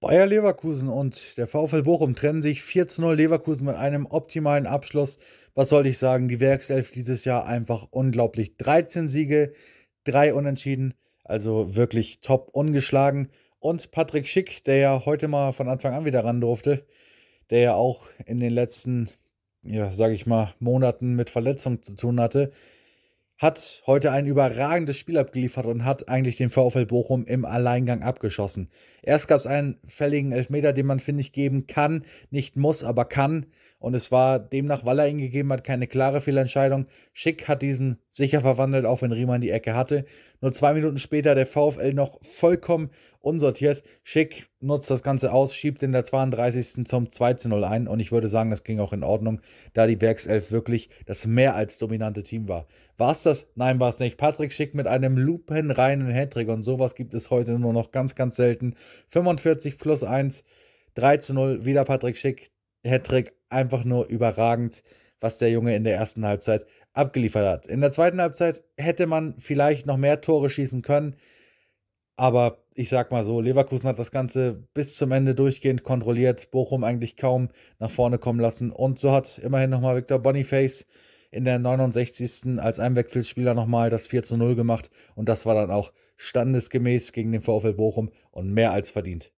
Bayer Leverkusen und der VfL Bochum trennen sich 4 zu 0 Leverkusen mit einem optimalen Abschluss. Was soll ich sagen? Die Werkself dieses Jahr einfach unglaublich. 13 Siege, 3 Unentschieden, also wirklich top ungeschlagen. Und Patrick Schick, der ja heute mal von Anfang an wieder ran durfte, der ja auch in den letzten, ja, sag ich mal, Monaten mit Verletzungen zu tun hatte, hat heute ein überragendes Spiel abgeliefert und hat eigentlich den VfL Bochum im Alleingang abgeschossen. Erst gab es einen fälligen Elfmeter, den man, finde ich, geben kann, nicht muss, aber kann. Und es war demnach, weil er ihn gegeben hat, keine klare Fehlentscheidung. Schick hat diesen sicher verwandelt, auch wenn Riemann die Ecke hatte. Nur zwei Minuten später der VfL noch vollkommen unsortiert. Schick nutzt das Ganze aus, schiebt in der 32. zum 2 zu 0 ein und ich würde sagen, das ging auch in Ordnung, da die Werkself wirklich das mehr als dominante Team war. War es das? Nein, war es nicht. Patrick schickt mit einem lupenreinen Hattrick und sowas gibt es heute nur noch ganz, ganz selten. 45 plus 1, 3 zu 0, wieder Patrick Schick, Hattrick, einfach nur überragend, was der Junge in der ersten Halbzeit abgeliefert hat. In der zweiten Halbzeit hätte man vielleicht noch mehr Tore schießen können. Aber ich sag mal so, Leverkusen hat das Ganze bis zum Ende durchgehend kontrolliert, Bochum eigentlich kaum nach vorne kommen lassen. Und so hat immerhin nochmal Victor Boniface in der 69. als Einwechselspieler nochmal das 4 zu 0 gemacht. Und das war dann auch standesgemäß gegen den VfL Bochum und mehr als verdient.